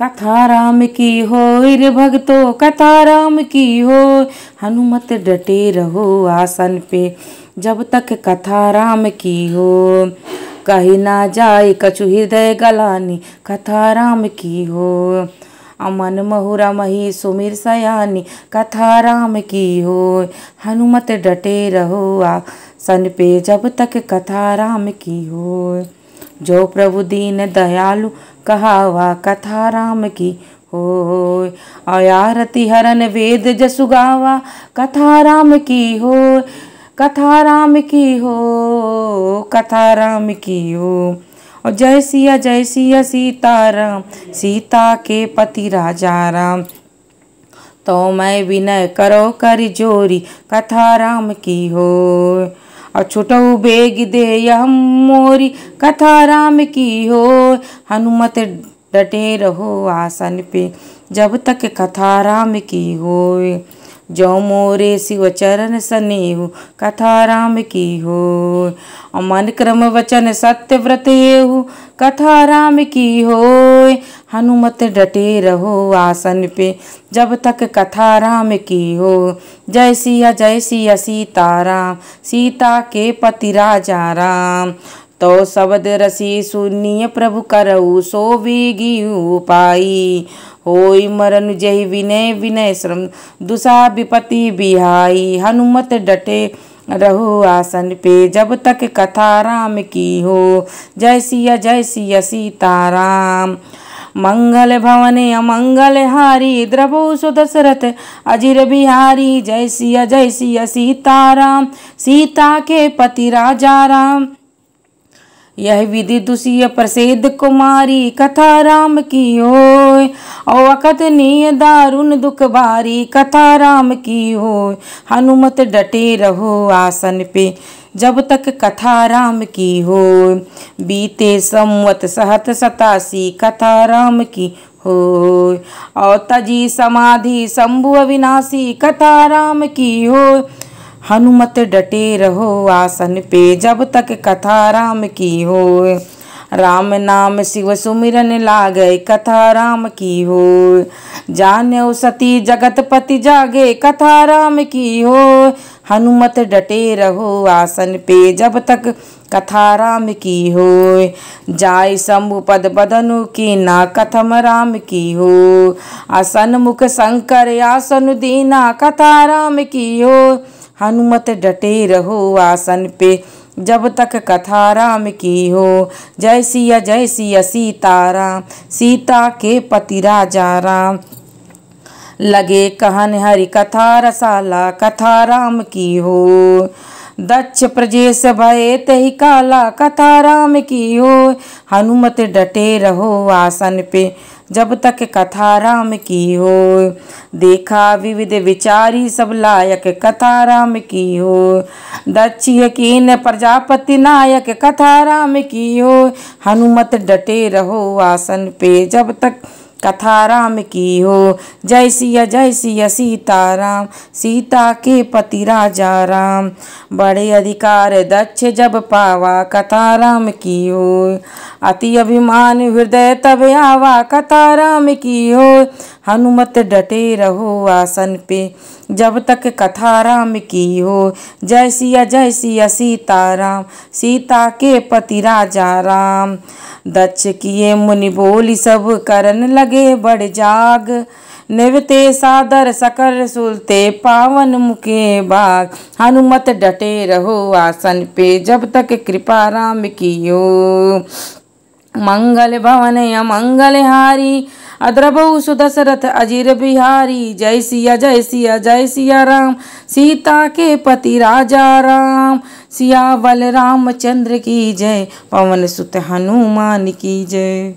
कथा राम की हो रे भगतो कथा राम की हो हनुमत डटे रहो आसन पे जब तक कथा राम की हो कही ना जाए कछु हृदय गलानी कथा राम की हो अमन महुरा मही सुमिर सयानी कथा राम की हो हनुमत डटे रहो आसन पे जब तक कथा राम की हो जो प्रभु दीन दयालु कहावा कथा राम की हो आयारति हरन वेद जसुगावा कथा राम की हो कथा राम की हो कथा राम की हो और जय सिया जय सिया सीता राम सीता के पति राजा राम तो मैं विनय करो कर जोरी कथा राम की हो अछुटऊ बेग दे मोरी कथा राम की हो हनुमत डटे रहो आसन पे जब तक कथा राम की होए जो मोरे शिव चरण सनेहु कथा राम की हो अमन क्रम वचन सत्य व्रत येहु कथा राम की हो हनुमत डटे रहो आसन पे जब तक कथा राम की हो जय सिया जय सिया सीता राम सीता के पति राजा राम तो शब्द रसी सुनिय प्रभु करऊ सो गिय उपाई होई मरन जय विनय विनय श्रम दुसा विपति बिहाई हनुमत डटे रहो आसन पे जब तक कथा राम की हो जय सिया जय सिया सीताराम मंगल भवन अमंगल हारी द्रभो सुदशरथ अजीर बिहारी जय सिया जय सिया सीताराम सीता के पति राजा राम यह विधि दुषीय प्रसिद्ध कुमारी कथा राम की होय अवकथनीय दारुण दुख भारी कथा राम की होय हनुमत डटे रहो आसन पे जब तक कथा राम की हो बीते संवत सहत सतासी कथा राम की हो और तजी समाधि शंभु अविनाशी कथा राम की हो हनुमत डटे रहो आसन पे जब तक कथा राम की हो राम नाम शिव सुमिरन लागे कथा राम की हो जान्य सती जगतपति जागे कथा राम की हो हनुमत डटे रहो आसन पे जब तक कथा राम की हो जाय शंभु पद बदनु की ना कथम राम की हो आसन मुख शंकर आसन दीना कथा राम की हो हनुमत डटे रहो आसन पे जब तक कथा राम की हो जय सिया जय सिया सीता राम सीता के पति राजा राम लगे कहन हरि कथा रसाला कथा राम की हो दक्ष प्रजेश भय ते काला कथा राम की हो हनुमत डटे रहो आसन पे जब तक कथा राम की हो देखा विविध विचारी सब लायक कथा राम की हो की यकीन प्रजापति नायक कथा राम की हो हनुमत डटे रहो आसन पे जब तक कथा राम की हो जय सिया जय सिया राम सीता के पति राजा राम बड़े अधिकार दक्ष जब पावा कथा राम की हो अति अभिमान हृदय तब आवा कथा राम की हो हनुमत डटे रहो आसन पे जब तक कथा राम की हो जय सिया जय सिया सीता राम सीता के पति राजा राम दक्ष किए मुनि बोली सब करन लगे बड़ जाग निवते सादर सकर सुलते पावन मुके बाग हनुमत डटे रहो आसन पे जब तक कृपा राम की हो मंगल भवन अमंगल हारी अद्रभु सुदशरथ अजीर बिहारी जय सिया जय सिया जय सिया राम सीता के पति राजा राम बल रामचंद्र की जय पवन सुत हनुमान की जय